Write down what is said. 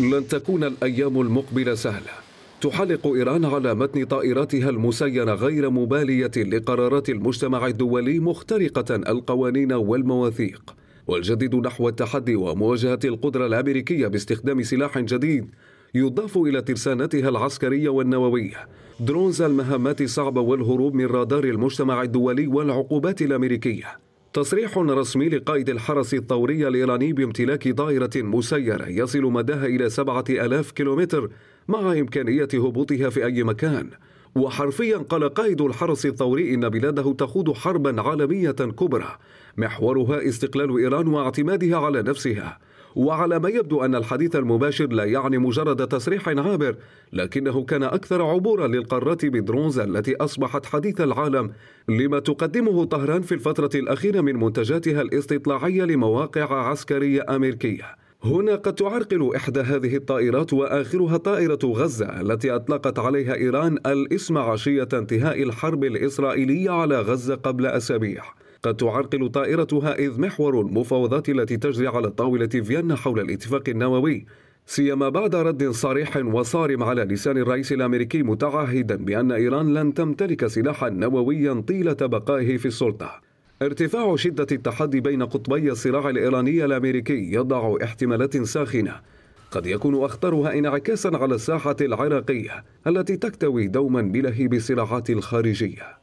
لن تكون الأيام المقبلة سهلة تحلق إيران على متن طائراتها المسيره غير مبالية لقرارات المجتمع الدولي مخترقة القوانين والمواثيق والجديد نحو التحدي ومواجهة القدرة الأمريكية باستخدام سلاح جديد يضاف إلى ترسانتها العسكرية والنووية درونز المهمات الصعبة والهروب من رادار المجتمع الدولي والعقوبات الأمريكية تصريح رسمي لقائد الحرس الثوري الإيراني بامتلاك طائرة مسيرة يصل مداها إلى سبعة ألاف كيلومتر مع إمكانية هبوطها في أي مكان وحرفيا قال قائد الحرس الثوري إن بلاده تخوض حربا عالمية كبرى محورها استقلال إيران واعتمادها على نفسها وعلى ما يبدو أن الحديث المباشر لا يعني مجرد تصريح عابر لكنه كان أكثر عبورا للقارات بدرونز التي أصبحت حديث العالم لما تقدمه طهران في الفترة الأخيرة من منتجاتها الاستطلاعية لمواقع عسكرية أمريكية هنا قد تعرقل إحدى هذه الطائرات وآخرها طائرة غزة التي أطلقت عليها إيران الاسم عشية انتهاء الحرب الإسرائيلية على غزة قبل أسابيع قد تعرقل طائرتها إذ محور المفاوضات التي تجري على طاولة فيينا حول الاتفاق النووي سيما بعد رد صريح وصارم على لسان الرئيس الامريكي متعهدا بان ايران لن تمتلك سلاحا نوويا طيله بقائه في السلطه. ارتفاع شده التحدي بين قطبي الصراع الايراني الامريكي يضع احتمالات ساخنه قد يكون اخطرها انعكاسا على الساحه العراقيه التي تكتوي دوما بلهيب الصراعات الخارجيه.